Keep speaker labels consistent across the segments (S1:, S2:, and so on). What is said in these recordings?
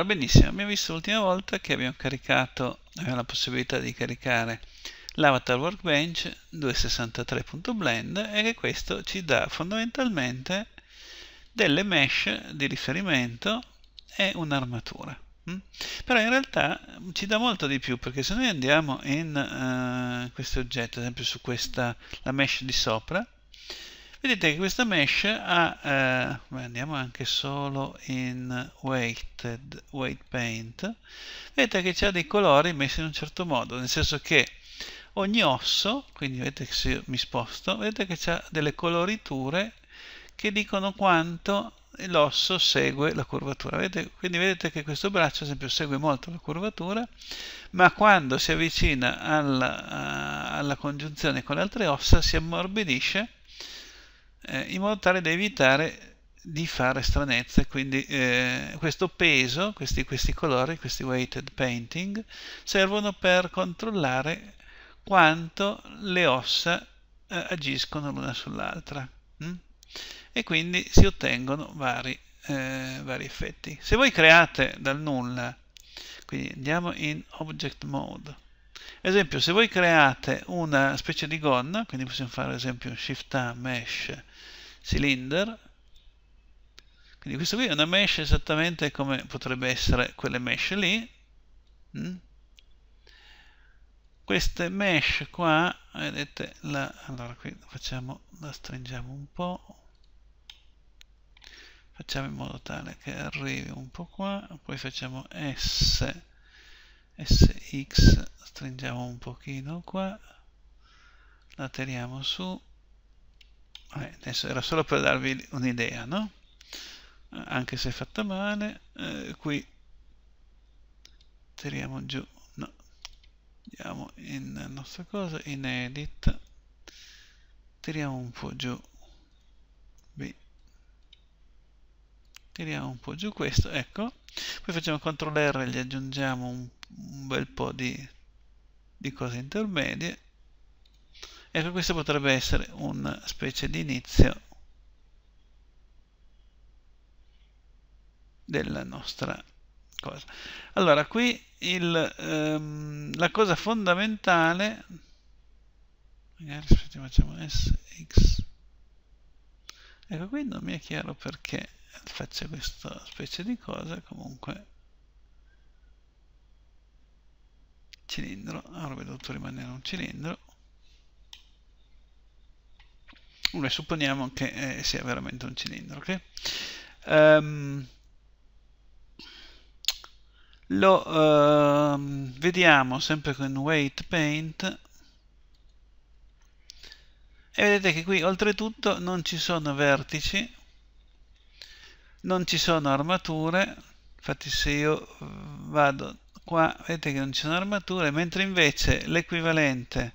S1: Allora, benissimo, abbiamo visto l'ultima volta che abbiamo caricato, abbiamo la possibilità di caricare l'avatar workbench 263.blend e che questo ci dà fondamentalmente delle mesh di riferimento e un'armatura. Mm? Però in realtà ci dà molto di più perché se noi andiamo in uh, questo oggetto, ad esempio su questa la mesh di sopra, vedete che questa mesh ha eh, beh, andiamo anche solo in weighted weight paint vedete che c'è dei colori messi in un certo modo nel senso che ogni osso quindi vedete che se mi sposto vedete che c'è delle coloriture che dicono quanto l'osso segue la curvatura. Vedete? Quindi vedete che questo braccio, ad esempio, segue molto la curvatura, ma quando si avvicina alla, eh, alla congiunzione con le altre ossa si ammorbidisce eh, in modo tale da evitare di fare stranezze, quindi eh, questo peso, questi, questi colori, questi weighted painting, servono per controllare quanto le ossa eh, agiscono l'una sull'altra mm? e quindi si ottengono vari, eh, vari, effetti. Se voi create dal nulla, quindi andiamo in Object Mode, esempio, se voi create una specie di gonna, quindi possiamo fare ad esempio un Shift A Mesh Cylinder, quindi questa qui è una mesh esattamente come potrebbe essere quelle mesh lì. Mm? Queste mesh qua, vedete, la, allora qui facciamo, la stringiamo un po', facciamo in modo tale che arrivi un po' qua, poi facciamo S sx stringiamo un pochino qua la tiriamo su eh, adesso era solo per darvi un'idea no? anche se è fatta male eh, qui tiriamo giù no andiamo in nostra cosa in edit tiriamo un po' giù B tiriamo un po' giù questo, ecco, poi facciamo CTRL R e gli aggiungiamo un, un bel po' di, di, cose intermedie, ecco questo potrebbe essere una specie di inizio della nostra cosa. Allora, qui il, ehm, la cosa fondamentale, magari facciamo SX, ecco qui non mi è chiaro perché faccia questa specie di cosa comunque cilindro avrebbe dovuto rimanere un cilindro noi supponiamo che eh, sia veramente un cilindro ok um, lo uh, vediamo sempre con weight paint e vedete che qui oltretutto non ci sono vertici non ci sono armature infatti se io eh, vado qua vedete che non ci sono armature mentre invece l'equivalente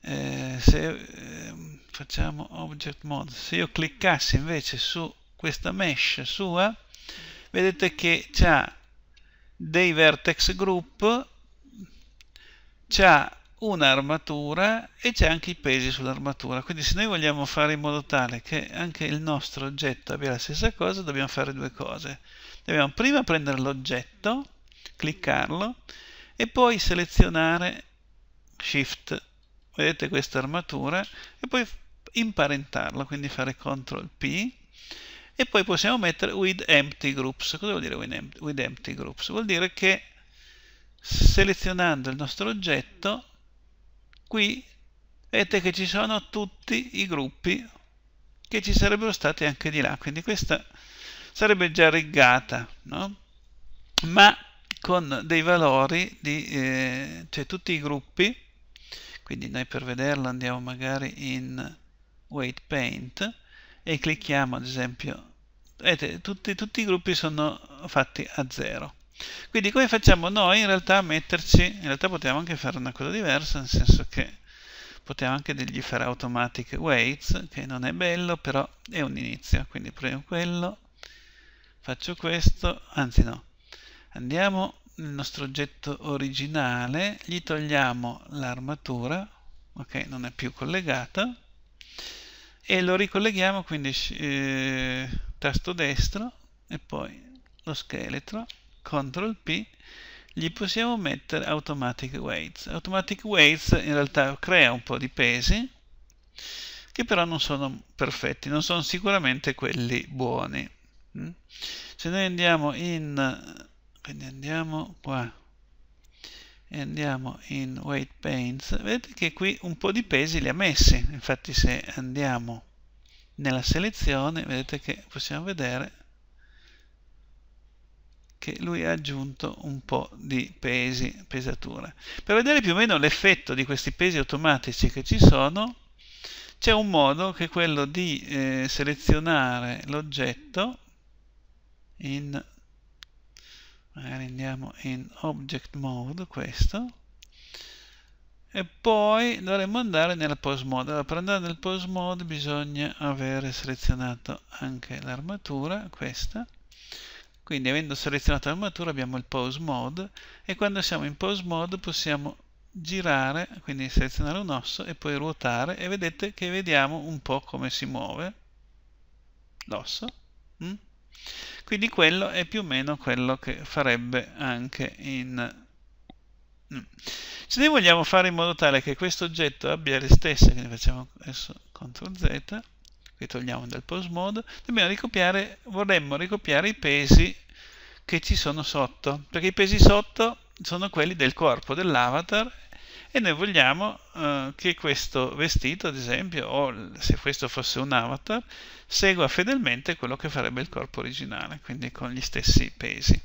S1: eh, se eh, facciamo object mode se io cliccassi invece su questa mesh sua vedete che c'ha dei vertex group c'ha un'armatura e c'è anche i pesi sull'armatura quindi se noi vogliamo fare in modo tale che anche il nostro oggetto abbia la stessa cosa dobbiamo fare due cose dobbiamo prima prendere l'oggetto cliccarlo e poi selezionare shift vedete questa armatura e poi imparentarlo quindi fare ctrl p e poi possiamo mettere with empty groups cosa vuol dire with empty groups vuol dire che selezionando il nostro oggetto qui vedete che ci sono tutti i gruppi che ci sarebbero stati anche di là quindi questa sarebbe già riggata no? ma con dei valori di eh, cioè tutti i gruppi quindi noi per vederla andiamo magari in weight paint e clicchiamo ad esempio vedete tutti, tutti i gruppi sono fatti a zero quindi come facciamo noi in realtà a metterci, in realtà potevamo anche fare una cosa diversa, nel senso che potevamo anche dirgli fare automatic weights, che non è bello, però è un inizio, quindi proviamo quello, faccio questo, anzi no, andiamo nel nostro oggetto originale, gli togliamo l'armatura, ok, non è più collegata, e lo ricolleghiamo, quindi eh, tasto destro e poi lo scheletro, CTRL P, gli possiamo mettere Automatic Weights. Automatic Weights in realtà crea un po' di pesi, che però non sono perfetti, non sono sicuramente quelli buoni. Mm? Se noi andiamo in, quindi andiamo qua, e andiamo in Weight Paints, vedete che qui un po' di pesi li ha messi, infatti se andiamo nella selezione, vedete che possiamo vedere che lui ha aggiunto un po' di pesi, pesatura. Per vedere più o meno l'effetto di questi pesi automatici che ci sono, c'è un modo che è quello di eh, selezionare l'oggetto in magari andiamo in object mode questo e poi dovremmo andare nella pose mode allora, per andare nel pose mode bisogna avere selezionato anche l'armatura questa quindi avendo selezionato l'armatura abbiamo il pose mode e quando siamo in pose mode possiamo girare, quindi selezionare un osso e poi ruotare e vedete che vediamo un po' come si muove l'osso. Mm? Quindi quello è più o meno quello che farebbe anche in... Mm. Se noi vogliamo fare in modo tale che questo oggetto abbia le stesse, quindi facciamo adesso CTRL Z, Ritorniamo dal pose mode. Dobbiamo ricopiare, vorremmo ricopiare i pesi che ci sono sotto, perché i pesi sotto sono quelli del corpo dell'avatar e noi vogliamo eh, che questo vestito, ad esempio, o se questo fosse un avatar, segua fedelmente quello che farebbe il corpo originale, quindi con gli stessi pesi.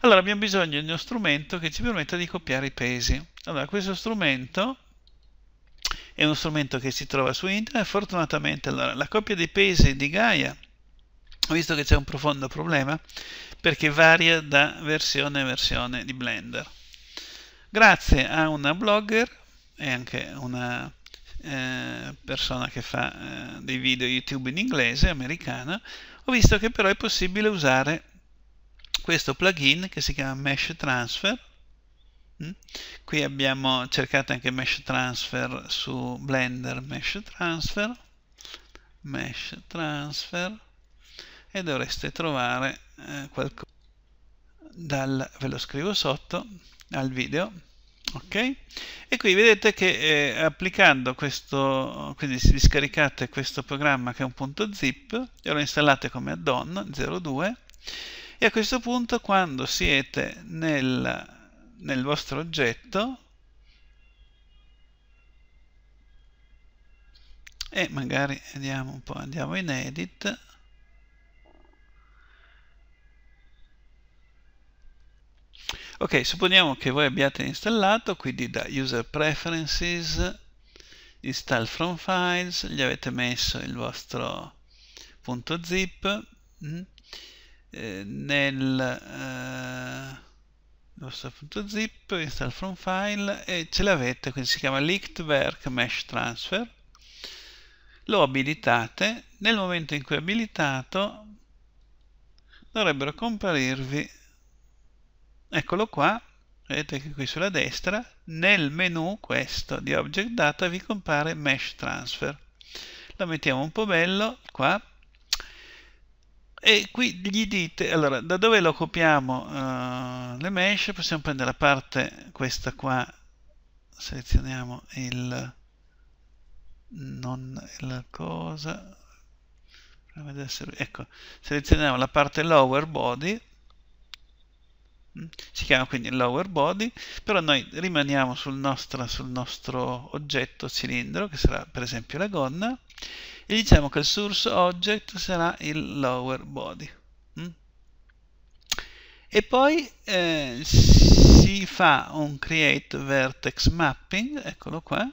S1: Allora abbiamo bisogno di uno strumento che ci permetta di copiare i pesi. Allora questo strumento è uno strumento che si trova su internet. Fortunatamente allora, la coppia dei pesi di Gaia, ho visto che c'è un profondo problema perché varia da versione a versione di Blender. Grazie a una blogger e anche una eh, persona che fa eh, dei video YouTube in inglese, americana, ho visto che però è possibile usare questo plugin che si chiama Mesh Transfer Mm? Qui abbiamo cercato anche Mesh Transfer su Blender, Mesh Transfer, Mesh Transfer e dovreste trovare eh, qualcosa dal, ve lo scrivo sotto al video, ok? E qui vedete che eh, applicando questo, quindi se scaricate questo programma che è un punto zip e lo installate come add-on 02 e a questo punto quando siete nel nel vostro oggetto e magari andiamo un po' andiamo in edit ok supponiamo che voi abbiate installato quindi da user preferences install from files gli avete messo il vostro punto zip mm, eh, nel eh, nostra.zip, install from file e ce l'avete, quindi si chiama leaked mesh transfer. Lo abilitate, nel momento in cui è abilitato dovrebbero comparirvi, eccolo qua, vedete che qui sulla destra, nel menu questo di object data vi compare mesh transfer. Lo mettiamo un po' bello qua e qui gli dite allora da dove lo copiamo uh, le mesh possiamo prendere la parte questa qua selezioniamo il non la cosa ecco selezioniamo la parte lower body Mm. si chiama quindi lower body, però noi rimaniamo sul nostro, sul nostro oggetto cilindro, che sarà per esempio la gonna, e diciamo che il source object sarà il lower body. Mm. E poi eh, si fa un create vertex mapping, eccolo qua,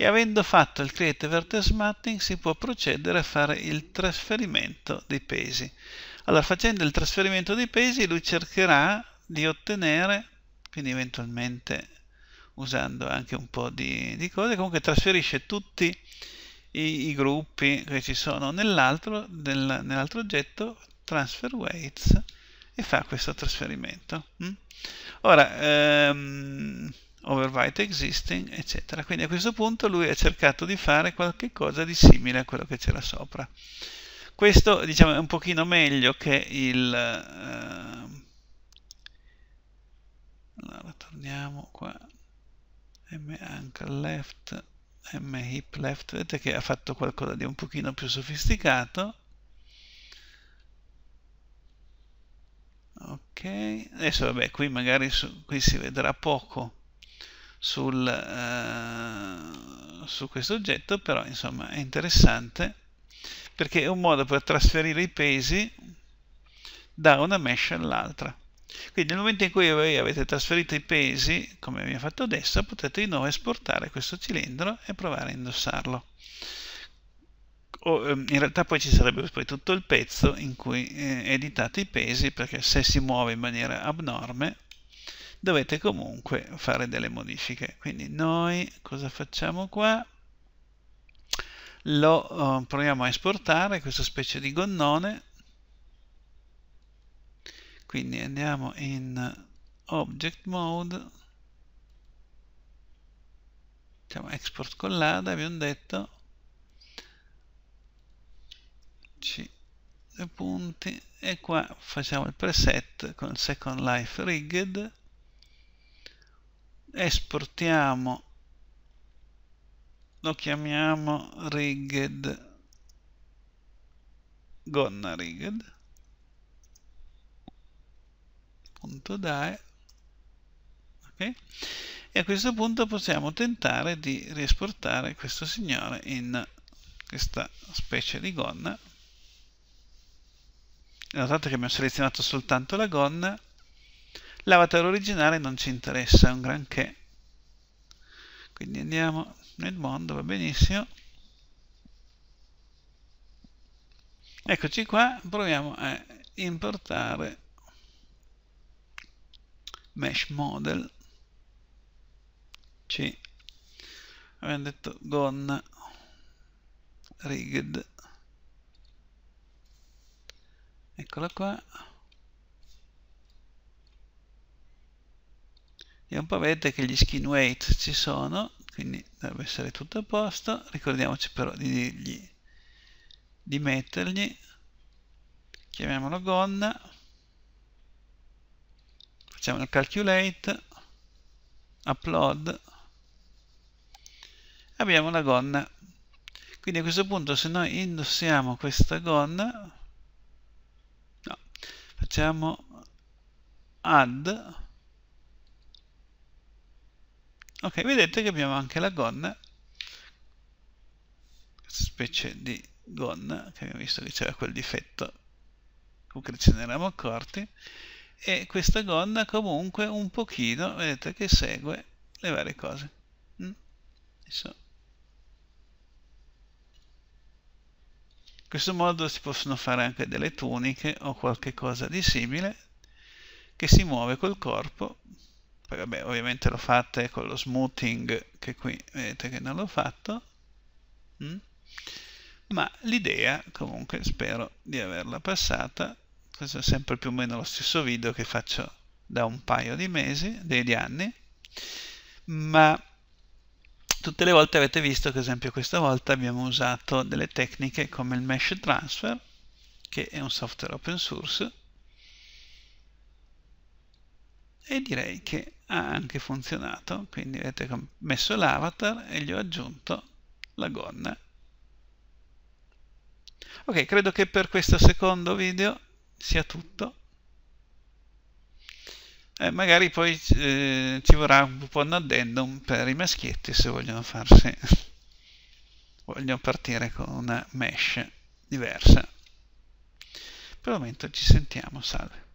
S1: e avendo fatto il create vertex mapping si può procedere a fare il trasferimento dei pesi. Allora, facendo il trasferimento dei pesi, lui cercherà di ottenere, quindi eventualmente usando anche un po' di, di cose, comunque trasferisce tutti i, i gruppi che ci sono nell'altro nell oggetto, transfer weights, e fa questo trasferimento. Mm? Ora, ehm, overwrite existing, eccetera. Quindi a questo punto lui ha cercato di fare qualcosa di simile a quello che c'era sopra. Questo diciamo, è un pochino meglio che il... Eh, allora, torniamo qua. M anche left, M hip left, vedete che ha fatto qualcosa di un pochino più sofisticato. Ok, adesso vabbè, qui magari su, qui si vedrà poco sul, eh, su questo oggetto, però insomma è interessante perché è un modo per trasferire i pesi da una mesh all'altra. Quindi nel momento in cui voi avete trasferito i pesi, come abbiamo fatto adesso, potete di nuovo esportare questo cilindro e provare a indossarlo. O, ehm, in realtà poi ci sarebbe poi tutto il pezzo in cui eh, editate i pesi, perché se si muove in maniera abnorme dovete comunque fare delle modifiche. Quindi noi cosa facciamo qua? lo eh, proviamo a esportare questa specie di gonnone quindi andiamo in object mode diciamo export con l'ADA abbiamo detto c due punti e qua facciamo il preset con second life rigged esportiamo lo chiamiamo rigged gonna rigged punto dae okay? e a questo punto possiamo tentare di riesportare questo signore in questa specie di gonna notate che abbiamo selezionato soltanto la gonna l'avatar originale non ci interessa un granché quindi andiamo nel mondo, va benissimo. Eccoci qua, proviamo a importare mesh model c abbiamo detto gonna rigged eccola qua e un po' vedete che gli skin weight ci sono quindi dovrebbe essere tutto a posto ricordiamoci però di dirgli di mettergli chiamiamolo gonna facciamo il calculate upload abbiamo la gonna quindi a questo punto se noi indossiamo questa gonna no, facciamo add ok vedete che abbiamo anche la gonna specie di gonna che abbiamo visto che c'era quel difetto comunque ce ne eravamo accorti e questa gonna comunque un pochino vedete che segue le varie cose mm? in questo modo si possono fare anche delle tuniche o qualche cosa di simile che si muove col corpo poi vabbè ovviamente lo fate con lo smoothing che qui vedete che non l'ho fatto mm? ma l'idea comunque spero di averla passata questo è sempre più o meno lo stesso video che faccio da un paio di mesi, di anni ma tutte le volte avete visto che ad esempio questa volta abbiamo usato delle tecniche come il mesh transfer che è un software open source e direi che ha anche funzionato, quindi vedete che ho messo l'avatar e gli ho aggiunto la gonna. Ok, credo che per questo secondo video sia tutto. Eh, magari poi eh, ci vorrà un po' un addendum per i maschietti se vogliono farsi vogliono partire con una mesh diversa per il momento ci sentiamo salve